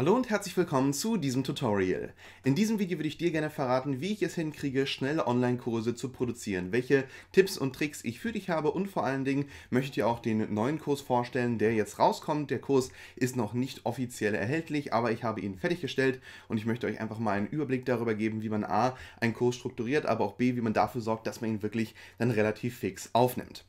Hallo und herzlich willkommen zu diesem Tutorial. In diesem Video würde ich dir gerne verraten, wie ich es hinkriege, schnelle Online-Kurse zu produzieren, welche Tipps und Tricks ich für dich habe und vor allen Dingen möchte ich dir auch den neuen Kurs vorstellen, der jetzt rauskommt. Der Kurs ist noch nicht offiziell erhältlich, aber ich habe ihn fertiggestellt und ich möchte euch einfach mal einen Überblick darüber geben, wie man a. einen Kurs strukturiert, aber auch b. wie man dafür sorgt, dass man ihn wirklich dann relativ fix aufnimmt.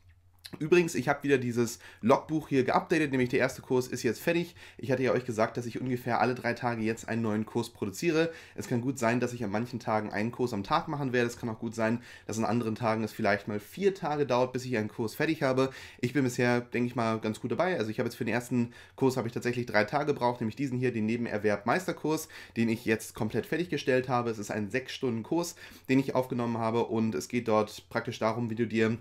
Übrigens, ich habe wieder dieses Logbuch hier geupdatet, nämlich der erste Kurs ist jetzt fertig. Ich hatte ja euch gesagt, dass ich ungefähr alle drei Tage jetzt einen neuen Kurs produziere. Es kann gut sein, dass ich an manchen Tagen einen Kurs am Tag machen werde. Es kann auch gut sein, dass an anderen Tagen es vielleicht mal vier Tage dauert, bis ich einen Kurs fertig habe. Ich bin bisher, denke ich mal, ganz gut dabei. Also ich habe jetzt für den ersten Kurs habe ich tatsächlich drei Tage gebraucht, nämlich diesen hier, den Nebenerwerb Meisterkurs, den ich jetzt komplett fertiggestellt habe. Es ist ein sechs Stunden Kurs, den ich aufgenommen habe und es geht dort praktisch darum, wie du dir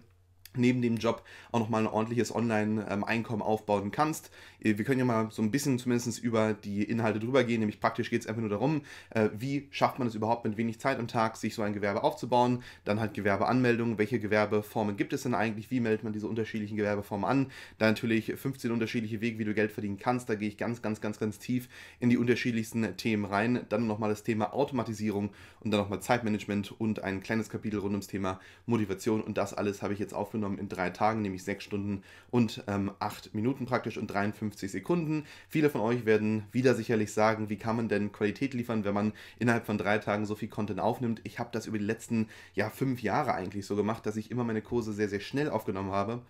neben dem Job auch nochmal ein ordentliches Online-Einkommen ähm, aufbauen kannst. Äh, wir können ja mal so ein bisschen zumindest über die Inhalte drüber gehen, nämlich praktisch geht es einfach nur darum, äh, wie schafft man es überhaupt mit wenig Zeit am Tag, sich so ein Gewerbe aufzubauen, dann halt Gewerbeanmeldungen, welche Gewerbeformen gibt es denn eigentlich, wie meldet man diese unterschiedlichen Gewerbeformen an, dann natürlich 15 unterschiedliche Wege, wie du Geld verdienen kannst, da gehe ich ganz, ganz, ganz, ganz tief in die unterschiedlichsten Themen rein, dann nochmal das Thema Automatisierung und dann nochmal Zeitmanagement und ein kleines Kapitel rund ums Thema Motivation und das alles habe ich jetzt aufgenommen aufgenommen in drei Tagen, nämlich sechs Stunden und ähm, acht Minuten praktisch und 53 Sekunden. Viele von euch werden wieder sicherlich sagen, wie kann man denn Qualität liefern, wenn man innerhalb von drei Tagen so viel Content aufnimmt. Ich habe das über die letzten ja, fünf Jahre eigentlich so gemacht, dass ich immer meine Kurse sehr, sehr schnell aufgenommen habe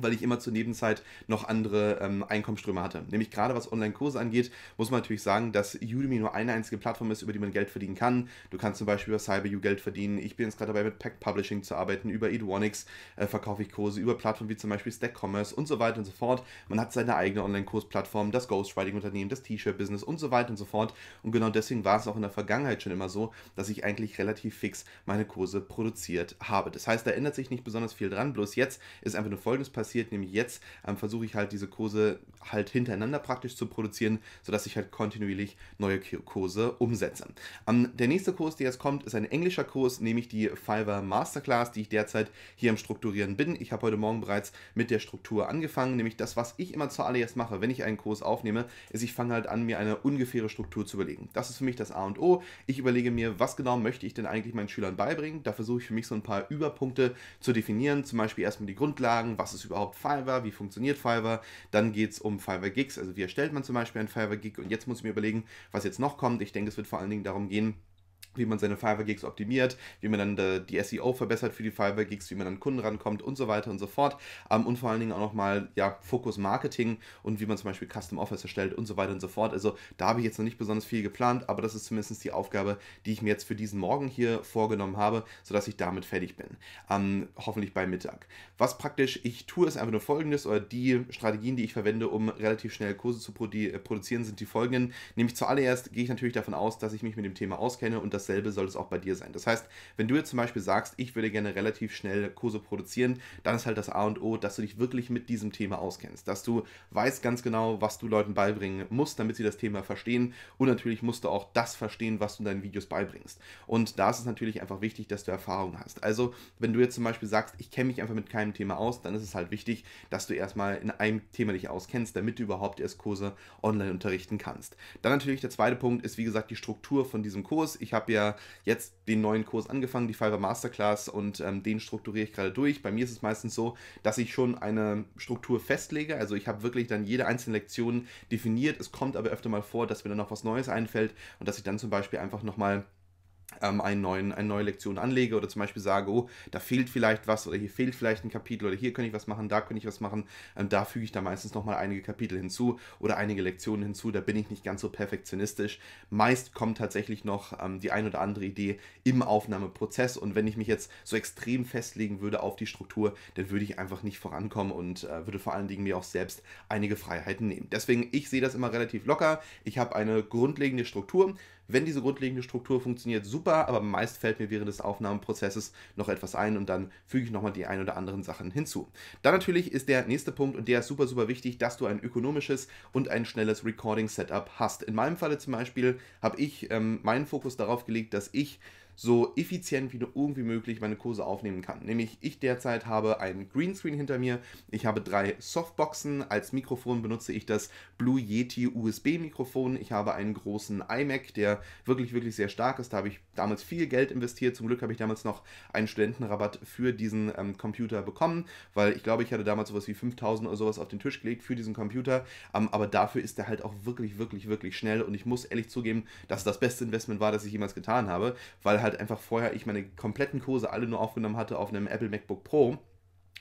weil ich immer zur Nebenzeit noch andere ähm, Einkommensströme hatte. Nämlich gerade was Online-Kurse angeht, muss man natürlich sagen, dass Udemy nur eine einzige Plattform ist, über die man Geld verdienen kann. Du kannst zum Beispiel über CyberU Geld verdienen. Ich bin jetzt gerade dabei, mit Pack Publishing zu arbeiten. Über Edwonics äh, verkaufe ich Kurse, über Plattformen wie zum Beispiel Stack Commerce und so weiter und so fort. Man hat seine eigene Online-Kursplattform, das Ghostwriting-Unternehmen, das T-Shirt-Business und so weiter und so fort. Und genau deswegen war es auch in der Vergangenheit schon immer so, dass ich eigentlich relativ fix meine Kurse produziert habe. Das heißt, da ändert sich nicht besonders viel dran. Bloß jetzt ist einfach nur Folgendes passiert passiert, nämlich jetzt ähm, versuche ich halt diese Kurse halt hintereinander praktisch zu produzieren, sodass ich halt kontinuierlich neue Kurse umsetze. Ähm, der nächste Kurs, der jetzt kommt, ist ein englischer Kurs, nämlich die Fiverr Masterclass, die ich derzeit hier am Strukturieren bin. Ich habe heute Morgen bereits mit der Struktur angefangen, nämlich das, was ich immer zuallererst mache, wenn ich einen Kurs aufnehme, ist, ich fange halt an, mir eine ungefähre Struktur zu überlegen. Das ist für mich das A und O. Ich überlege mir, was genau möchte ich denn eigentlich meinen Schülern beibringen. Da versuche ich für mich so ein paar Überpunkte zu definieren, zum Beispiel erstmal die Grundlagen, was ist überhaupt überhaupt Fiverr, wie funktioniert Fiverr. Dann geht es um Fiverr Gigs, also wie erstellt man zum Beispiel ein Fiverr Gig. Und jetzt muss ich mir überlegen, was jetzt noch kommt. Ich denke, es wird vor allen Dingen darum gehen, wie man seine Fiverr Gigs optimiert, wie man dann äh, die SEO verbessert für die Fiverr Gigs, wie man an Kunden rankommt und so weiter und so fort. Ähm, und vor allen Dingen auch nochmal ja, Fokus Marketing und wie man zum Beispiel Custom Offers erstellt und so weiter und so fort. Also da habe ich jetzt noch nicht besonders viel geplant, aber das ist zumindest die Aufgabe, die ich mir jetzt für diesen Morgen hier vorgenommen habe, sodass ich damit fertig bin. Ähm, hoffentlich bei Mittag. Was praktisch ich tue, ist einfach nur folgendes oder die Strategien, die ich verwende, um relativ schnell Kurse zu produ äh, produzieren, sind die folgenden. Nämlich zuallererst gehe ich natürlich davon aus, dass ich mich mit dem Thema auskenne und dass dasselbe soll es auch bei dir sein. Das heißt, wenn du jetzt zum Beispiel sagst, ich würde gerne relativ schnell Kurse produzieren, dann ist halt das A und O, dass du dich wirklich mit diesem Thema auskennst, dass du weißt ganz genau, was du Leuten beibringen musst, damit sie das Thema verstehen und natürlich musst du auch das verstehen, was du in deinen Videos beibringst. Und da ist es natürlich einfach wichtig, dass du Erfahrung hast. Also, wenn du jetzt zum Beispiel sagst, ich kenne mich einfach mit keinem Thema aus, dann ist es halt wichtig, dass du erstmal in einem Thema dich auskennst, damit du überhaupt erst Kurse online unterrichten kannst. Dann natürlich der zweite Punkt ist, wie gesagt, die Struktur von diesem Kurs. Ich habe ja jetzt den neuen Kurs angefangen, die Fiverr Masterclass, und ähm, den strukturiere ich gerade durch. Bei mir ist es meistens so, dass ich schon eine Struktur festlege. Also ich habe wirklich dann jede einzelne Lektion definiert. Es kommt aber öfter mal vor, dass mir dann noch was Neues einfällt und dass ich dann zum Beispiel einfach nochmal ähm, einen neuen, eine neue Lektion anlege oder zum Beispiel sage, oh, da fehlt vielleicht was oder hier fehlt vielleicht ein Kapitel oder hier könnte ich was machen, da könnte ich was machen, ähm, da füge ich da meistens nochmal einige Kapitel hinzu oder einige Lektionen hinzu, da bin ich nicht ganz so perfektionistisch. Meist kommt tatsächlich noch ähm, die ein oder andere Idee im Aufnahmeprozess und wenn ich mich jetzt so extrem festlegen würde auf die Struktur, dann würde ich einfach nicht vorankommen und äh, würde vor allen Dingen mir auch selbst einige Freiheiten nehmen. Deswegen, ich sehe das immer relativ locker. Ich habe eine grundlegende Struktur, wenn diese grundlegende Struktur funktioniert, super, aber meist fällt mir während des Aufnahmeprozesses noch etwas ein und dann füge ich nochmal die ein oder anderen Sachen hinzu. Dann natürlich ist der nächste Punkt und der ist super, super wichtig, dass du ein ökonomisches und ein schnelles Recording-Setup hast. In meinem Falle zum Beispiel habe ich ähm, meinen Fokus darauf gelegt, dass ich so effizient wie nur irgendwie möglich meine Kurse aufnehmen kann. Nämlich ich derzeit habe einen Greenscreen hinter mir, ich habe drei Softboxen, als Mikrofon benutze ich das Blue Yeti USB Mikrofon, ich habe einen großen iMac, der der äh, wirklich, wirklich sehr stark ist. Da habe ich damals viel Geld investiert. Zum Glück habe ich damals noch einen Studentenrabatt für diesen ähm, Computer bekommen, weil ich glaube, ich hatte damals sowas wie 5000 oder sowas auf den Tisch gelegt für diesen Computer. Ähm, aber dafür ist der halt auch wirklich, wirklich, wirklich schnell. Und ich muss ehrlich zugeben, dass das beste Investment war, das ich jemals getan habe, weil halt einfach vorher ich meine kompletten Kurse alle nur aufgenommen hatte auf einem Apple MacBook Pro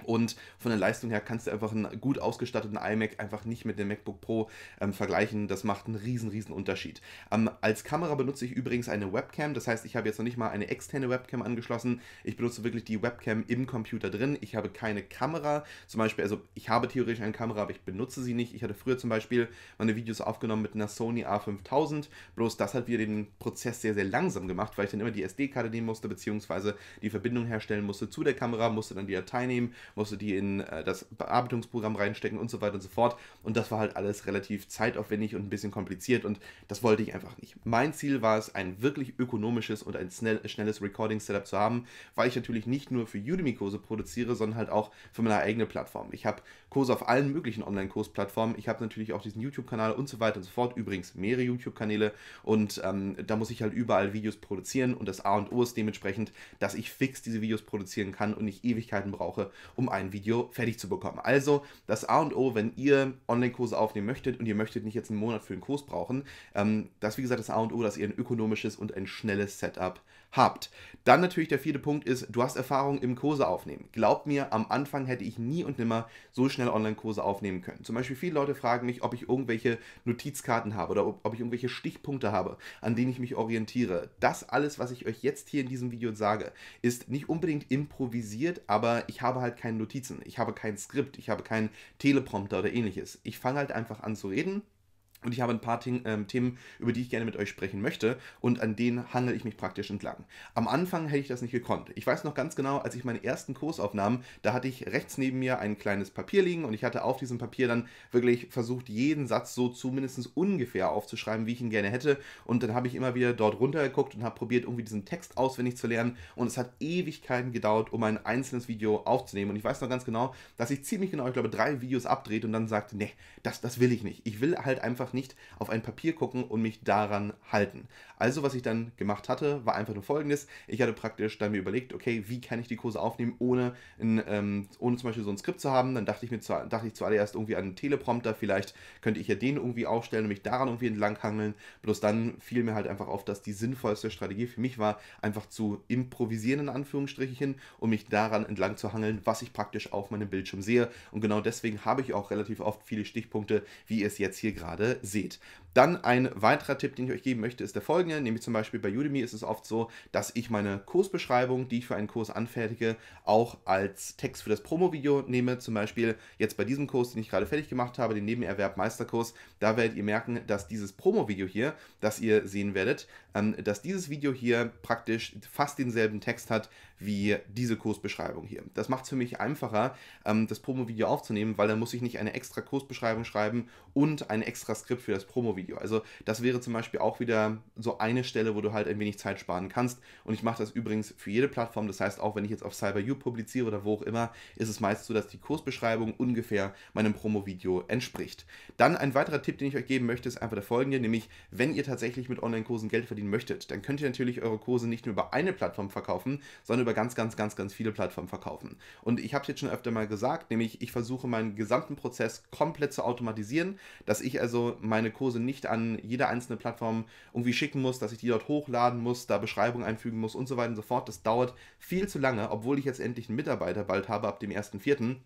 und von der Leistung her kannst du einfach einen gut ausgestatteten iMac einfach nicht mit dem MacBook Pro ähm, vergleichen. Das macht einen riesen, riesen Unterschied. Ähm, als Kamera benutze ich übrigens eine Webcam. Das heißt, ich habe jetzt noch nicht mal eine externe Webcam angeschlossen. Ich benutze wirklich die Webcam im Computer drin. Ich habe keine Kamera. Zum Beispiel, also ich habe theoretisch eine Kamera, aber ich benutze sie nicht. Ich hatte früher zum Beispiel meine Videos aufgenommen mit einer Sony A5000. Bloß das hat wieder den Prozess sehr, sehr langsam gemacht, weil ich dann immer die SD-Karte nehmen musste, beziehungsweise die Verbindung herstellen musste zu der Kamera, musste dann die Datei nehmen musste die in äh, das Bearbeitungsprogramm reinstecken und so weiter und so fort. Und das war halt alles relativ zeitaufwendig und ein bisschen kompliziert und das wollte ich einfach nicht. Mein Ziel war es, ein wirklich ökonomisches und ein schnell, schnelles Recording-Setup zu haben, weil ich natürlich nicht nur für Udemy-Kurse produziere, sondern halt auch für meine eigene Plattform. Ich habe Kurse auf allen möglichen Online-Kursplattformen. Ich habe natürlich auch diesen YouTube-Kanal und so weiter und so fort. Übrigens mehrere YouTube-Kanäle und ähm, da muss ich halt überall Videos produzieren und das A und O ist dementsprechend, dass ich fix diese Videos produzieren kann und nicht Ewigkeiten brauche, um ein Video fertig zu bekommen. Also das A und O, wenn ihr Online-Kurse aufnehmen möchtet und ihr möchtet nicht jetzt einen Monat für einen Kurs brauchen, ähm, das ist wie gesagt das A und O, dass ihr ein ökonomisches und ein schnelles Setup habt habt. Dann natürlich der vierte Punkt ist, du hast Erfahrung im Kurse aufnehmen. Glaub mir, am Anfang hätte ich nie und nimmer so schnell Online-Kurse aufnehmen können. Zum Beispiel viele Leute fragen mich, ob ich irgendwelche Notizkarten habe oder ob, ob ich irgendwelche Stichpunkte habe, an denen ich mich orientiere. Das alles, was ich euch jetzt hier in diesem Video sage, ist nicht unbedingt improvisiert, aber ich habe halt keine Notizen, ich habe kein Skript, ich habe keinen Teleprompter oder ähnliches. Ich fange halt einfach an zu reden und ich habe ein paar ähm, Themen, über die ich gerne mit euch sprechen möchte und an denen hangel ich mich praktisch entlang. Am Anfang hätte ich das nicht gekonnt. Ich weiß noch ganz genau, als ich meine ersten Kursaufnahmen, da hatte ich rechts neben mir ein kleines Papier liegen und ich hatte auf diesem Papier dann wirklich versucht, jeden Satz so zumindest ungefähr aufzuschreiben, wie ich ihn gerne hätte. Und dann habe ich immer wieder dort runtergeguckt und habe probiert, irgendwie diesen Text auswendig zu lernen. Und es hat Ewigkeiten gedauert, um ein einzelnes Video aufzunehmen. Und ich weiß noch ganz genau, dass ich ziemlich genau, ich glaube, drei Videos abdrehte und dann sagte, nee, das, das will ich nicht. Ich will halt einfach nicht auf ein Papier gucken und mich daran halten. Also, was ich dann gemacht hatte, war einfach nur folgendes. Ich hatte praktisch dann mir überlegt, okay, wie kann ich die Kurse aufnehmen, ohne, in, ähm, ohne zum Beispiel so ein Skript zu haben. Dann dachte ich mir zu, dachte ich zuallererst irgendwie an einen Teleprompter, vielleicht könnte ich ja den irgendwie aufstellen und mich daran irgendwie entlanghangeln. Bloß dann fiel mir halt einfach auf, dass die sinnvollste Strategie für mich war, einfach zu improvisieren, in Anführungsstrichen, und mich daran entlang zu hangeln, was ich praktisch auf meinem Bildschirm sehe. Und genau deswegen habe ich auch relativ oft viele Stichpunkte, wie ihr es jetzt hier gerade seht. Dann ein weiterer Tipp, den ich euch geben möchte, ist der folgende. Kampagne, nämlich zum Beispiel bei Udemy ist es oft so, dass ich meine Kursbeschreibung, die ich für einen Kurs anfertige, auch als Text für das Promo-Video nehme. Zum Beispiel jetzt bei diesem Kurs, den ich gerade fertig gemacht habe, den Nebenerwerb Meisterkurs, da werdet ihr merken, dass dieses Promo-Video hier, das ihr sehen werdet, ähm, dass dieses Video hier praktisch fast denselben Text hat wie diese Kursbeschreibung hier. Das macht es für mich einfacher, ähm, das Promo-Video aufzunehmen, weil dann muss ich nicht eine extra Kursbeschreibung schreiben und ein extra Skript für das Promo-Video. Also das wäre zum Beispiel auch wieder so eine Stelle, wo du halt ein wenig Zeit sparen kannst. Und ich mache das übrigens für jede Plattform. Das heißt, auch wenn ich jetzt auf CyberU publiziere oder wo auch immer, ist es meist so, dass die Kursbeschreibung ungefähr meinem Promo-Video entspricht. Dann ein weiterer Tipp, den ich euch geben möchte, ist einfach der folgende, nämlich wenn ihr tatsächlich mit Online-Kursen Geld verdienen möchtet, dann könnt ihr natürlich eure Kurse nicht nur über eine Plattform verkaufen, sondern über über ganz, ganz, ganz, ganz viele Plattformen verkaufen. Und ich habe es jetzt schon öfter mal gesagt, nämlich ich versuche meinen gesamten Prozess komplett zu automatisieren, dass ich also meine Kurse nicht an jede einzelne Plattform irgendwie schicken muss, dass ich die dort hochladen muss, da Beschreibungen einfügen muss und so weiter und so fort. Das dauert viel zu lange, obwohl ich jetzt endlich einen Mitarbeiter bald habe ab dem 1.4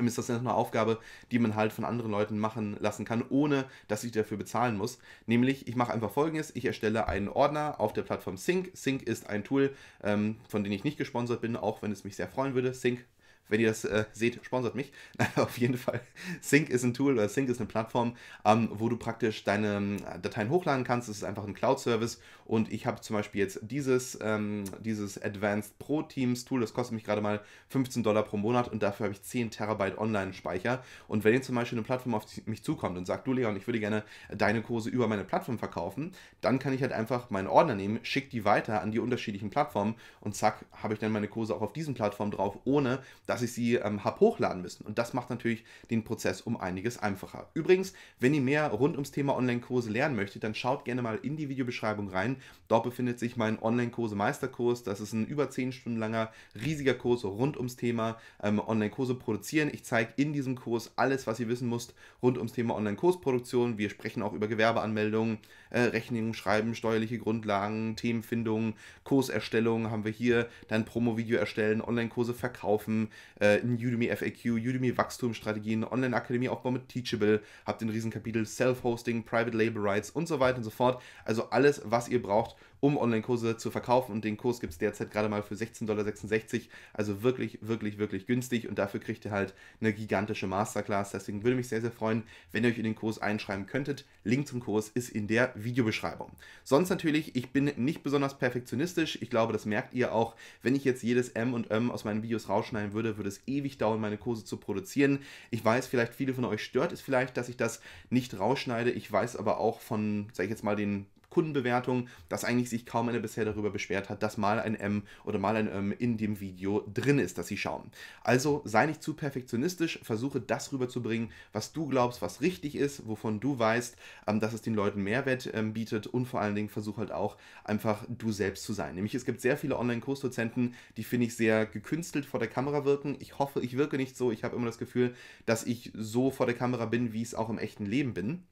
ist das eine Aufgabe, die man halt von anderen Leuten machen lassen kann, ohne dass ich dafür bezahlen muss. Nämlich, ich mache einfach folgendes, ich erstelle einen Ordner auf der Plattform Sync. Sync ist ein Tool, ähm, von dem ich nicht gesponsert bin, auch wenn es mich sehr freuen würde. Sync wenn ihr das äh, seht, sponsert mich. Nein, auf jeden Fall. Sync ist ein Tool oder Sync ist eine Plattform, ähm, wo du praktisch deine ähm, Dateien hochladen kannst. Es ist einfach ein Cloud-Service und ich habe zum Beispiel jetzt dieses, ähm, dieses Advanced Pro Teams Tool, das kostet mich gerade mal 15 Dollar pro Monat und dafür habe ich 10 Terabyte Online-Speicher. Und wenn jetzt zum Beispiel eine Plattform auf mich zukommt und sagt, du Leon, ich würde gerne deine Kurse über meine Plattform verkaufen, dann kann ich halt einfach meinen Ordner nehmen, schicke die weiter an die unterschiedlichen Plattformen und zack, habe ich dann meine Kurse auch auf diesen Plattformen drauf, ohne dass dass ich sie ähm, habe hochladen müssen. Und das macht natürlich den Prozess um einiges einfacher. Übrigens, wenn ihr mehr rund ums Thema Online-Kurse lernen möchtet, dann schaut gerne mal in die Videobeschreibung rein. Dort befindet sich mein Online-Kurse-Meisterkurs. Das ist ein über 10 Stunden langer, riesiger Kurs rund ums Thema ähm, Online-Kurse produzieren. Ich zeige in diesem Kurs alles, was ihr wissen müsst rund ums Thema Online-Kursproduktion. Wir sprechen auch über Gewerbeanmeldungen, äh, Rechnungen schreiben, steuerliche Grundlagen, Themenfindung, Kurserstellung haben wir hier, dann Promo-Video erstellen, Online-Kurse verkaufen, äh, in Udemy FAQ, Udemy Wachstumsstrategien, Online-Akademie-Aufbau mit Teachable, habt den Riesenkapitel Self-Hosting, Private Label Rights und so weiter und so fort. Also alles, was ihr braucht, um Online-Kurse zu verkaufen. Und den Kurs gibt es derzeit gerade mal für 16,66 Dollar. Also wirklich, wirklich, wirklich günstig. Und dafür kriegt ihr halt eine gigantische Masterclass. Deswegen würde mich sehr, sehr freuen, wenn ihr euch in den Kurs einschreiben könntet. Link zum Kurs ist in der Videobeschreibung. Sonst natürlich, ich bin nicht besonders perfektionistisch. Ich glaube, das merkt ihr auch. Wenn ich jetzt jedes M und M aus meinen Videos rausschneiden würde, würde es ewig dauern, meine Kurse zu produzieren. Ich weiß, vielleicht viele von euch stört es vielleicht, dass ich das nicht rausschneide. Ich weiß aber auch von, sage ich jetzt mal, den Kundenbewertung, dass eigentlich sich kaum einer bisher darüber beschwert hat, dass mal ein M oder mal ein M in dem Video drin ist, das sie schauen. Also sei nicht zu perfektionistisch, versuche das rüberzubringen, was du glaubst, was richtig ist, wovon du weißt, ähm, dass es den Leuten Mehrwert ähm, bietet und vor allen Dingen versuche halt auch einfach du selbst zu sein. Nämlich es gibt sehr viele Online-Kursdozenten, die finde ich sehr gekünstelt vor der Kamera wirken. Ich hoffe, ich wirke nicht so. Ich habe immer das Gefühl, dass ich so vor der Kamera bin, wie ich es auch im echten Leben bin.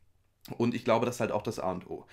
Und ich glaube, das ist halt auch das A und O.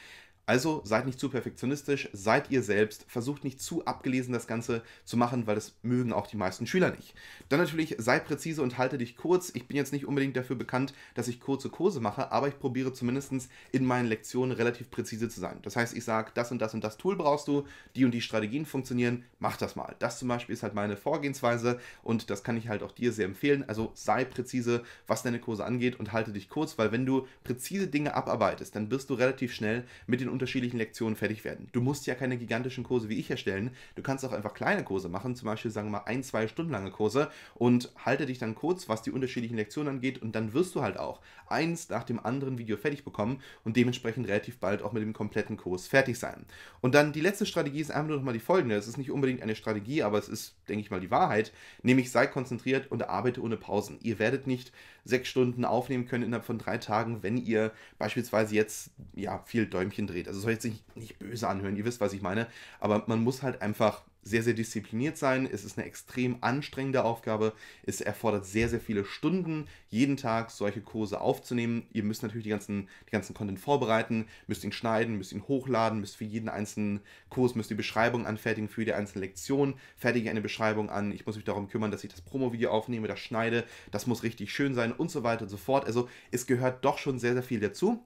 Also seid nicht zu perfektionistisch, seid ihr selbst, versucht nicht zu abgelesen das Ganze zu machen, weil das mögen auch die meisten Schüler nicht. Dann natürlich sei präzise und halte dich kurz. Ich bin jetzt nicht unbedingt dafür bekannt, dass ich kurze Kurse mache, aber ich probiere zumindest in meinen Lektionen relativ präzise zu sein. Das heißt, ich sage, das und das und das Tool brauchst du, die und die Strategien funktionieren, mach das mal. Das zum Beispiel ist halt meine Vorgehensweise und das kann ich halt auch dir sehr empfehlen. Also sei präzise, was deine Kurse angeht und halte dich kurz, weil wenn du präzise Dinge abarbeitest, dann wirst du relativ schnell mit den unterschiedlichen Lektionen fertig werden. Du musst ja keine gigantischen Kurse wie ich erstellen. Du kannst auch einfach kleine Kurse machen, zum Beispiel sagen wir mal ein, zwei Stunden lange Kurse und halte dich dann kurz, was die unterschiedlichen Lektionen angeht und dann wirst du halt auch eins nach dem anderen Video fertig bekommen und dementsprechend relativ bald auch mit dem kompletten Kurs fertig sein. Und dann die letzte Strategie ist einfach nur nochmal die folgende. Es ist nicht unbedingt eine Strategie, aber es ist, denke ich mal, die Wahrheit. Nämlich sei konzentriert und arbeite ohne Pausen. Ihr werdet nicht sechs Stunden aufnehmen können innerhalb von drei Tagen, wenn ihr beispielsweise jetzt ja viel Däumchen dreht. Also soll jetzt nicht, nicht böse anhören, ihr wisst, was ich meine, aber man muss halt einfach sehr, sehr diszipliniert sein. Es ist eine extrem anstrengende Aufgabe. Es erfordert sehr, sehr viele Stunden, jeden Tag solche Kurse aufzunehmen. Ihr müsst natürlich die ganzen, die ganzen Content vorbereiten, müsst ihn schneiden, müsst ihn hochladen, müsst für jeden einzelnen Kurs, müsst die Beschreibung anfertigen für jede einzelne Lektion, fertige eine Beschreibung an. Ich muss mich darum kümmern, dass ich das Promo-Video aufnehme, das schneide. Das muss richtig schön sein und so weiter und so fort. Also es gehört doch schon sehr, sehr viel dazu.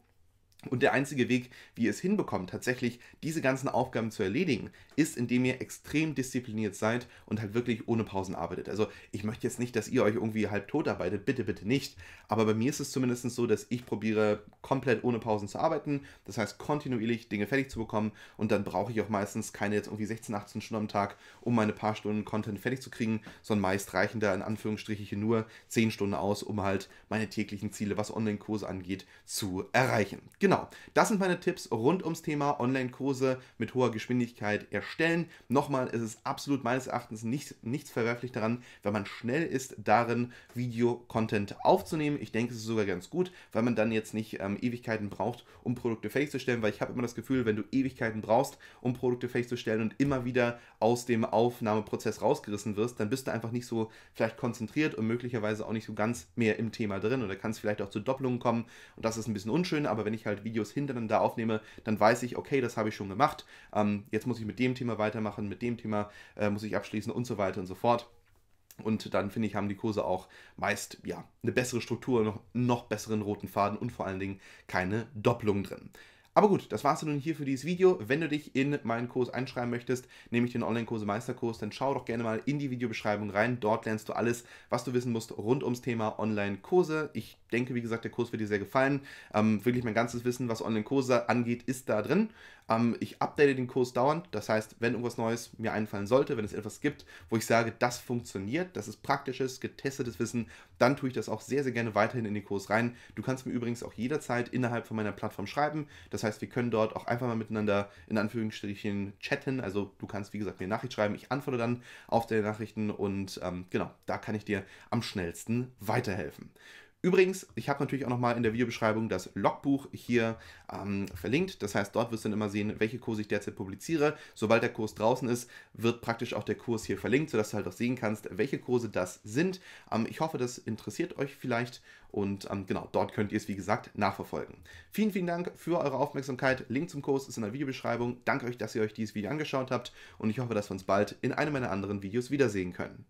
Und der einzige Weg, wie ihr es hinbekommt, tatsächlich diese ganzen Aufgaben zu erledigen, ist, indem ihr extrem diszipliniert seid und halt wirklich ohne Pausen arbeitet. Also ich möchte jetzt nicht, dass ihr euch irgendwie halb tot arbeitet, bitte, bitte nicht. Aber bei mir ist es zumindest so, dass ich probiere, komplett ohne Pausen zu arbeiten. Das heißt, kontinuierlich Dinge fertig zu bekommen und dann brauche ich auch meistens keine jetzt irgendwie 16, 18 Stunden am Tag, um meine paar Stunden Content fertig zu kriegen, sondern meist reichen da in Anführungsstrichen nur 10 Stunden aus, um halt meine täglichen Ziele, was Online-Kurse angeht, zu erreichen. Genau. Genau, das sind meine Tipps rund ums Thema Online-Kurse mit hoher Geschwindigkeit erstellen. Nochmal, es ist absolut meines Erachtens nicht, nichts verwerflich daran, wenn man schnell ist, darin Video-Content aufzunehmen. Ich denke, es ist sogar ganz gut, weil man dann jetzt nicht ähm, Ewigkeiten braucht, um Produkte festzustellen, weil ich habe immer das Gefühl, wenn du Ewigkeiten brauchst, um Produkte festzustellen und immer wieder aus dem Aufnahmeprozess rausgerissen wirst, dann bist du einfach nicht so vielleicht konzentriert und möglicherweise auch nicht so ganz mehr im Thema drin oder kann es vielleicht auch zu Doppelungen kommen und das ist ein bisschen unschön, aber wenn ich halt Halt Videos hintereinander aufnehme, dann weiß ich, okay, das habe ich schon gemacht, ähm, jetzt muss ich mit dem Thema weitermachen, mit dem Thema äh, muss ich abschließen und so weiter und so fort. Und dann finde ich, haben die Kurse auch meist ja, eine bessere Struktur, noch, noch besseren roten Faden und vor allen Dingen keine Doppelung drin. Aber gut, das war es nun hier für dieses Video. Wenn du dich in meinen Kurs einschreiben möchtest, nämlich den Online-Kurse Meisterkurs, dann schau doch gerne mal in die Videobeschreibung rein. Dort lernst du alles, was du wissen musst rund ums Thema Online-Kurse. Ich denke, wie gesagt, der Kurs wird dir sehr gefallen. Ähm, wirklich mein ganzes Wissen, was Online-Kurse angeht, ist da drin. Ähm, ich update den Kurs dauernd. Das heißt, wenn irgendwas Neues mir einfallen sollte, wenn es etwas gibt, wo ich sage, das funktioniert, das ist praktisches, getestetes Wissen, dann tue ich das auch sehr, sehr gerne weiterhin in den Kurs rein. Du kannst mir übrigens auch jederzeit innerhalb von meiner Plattform schreiben. Das heißt, wir können dort auch einfach mal miteinander in Anführungsstrichen chatten. Also du kannst, wie gesagt, mir eine Nachricht schreiben. Ich antworte dann auf deine Nachrichten und ähm, genau, da kann ich dir am schnellsten weiterhelfen. Übrigens, ich habe natürlich auch nochmal in der Videobeschreibung das Logbuch hier ähm, verlinkt. Das heißt, dort wirst du dann immer sehen, welche Kurse ich derzeit publiziere. Sobald der Kurs draußen ist, wird praktisch auch der Kurs hier verlinkt, sodass du halt auch sehen kannst, welche Kurse das sind. Ähm, ich hoffe, das interessiert euch vielleicht und ähm, genau, dort könnt ihr es wie gesagt nachverfolgen. Vielen, vielen Dank für eure Aufmerksamkeit. Link zum Kurs ist in der Videobeschreibung. Danke euch, dass ihr euch dieses Video angeschaut habt und ich hoffe, dass wir uns bald in einem meiner anderen Videos wiedersehen können.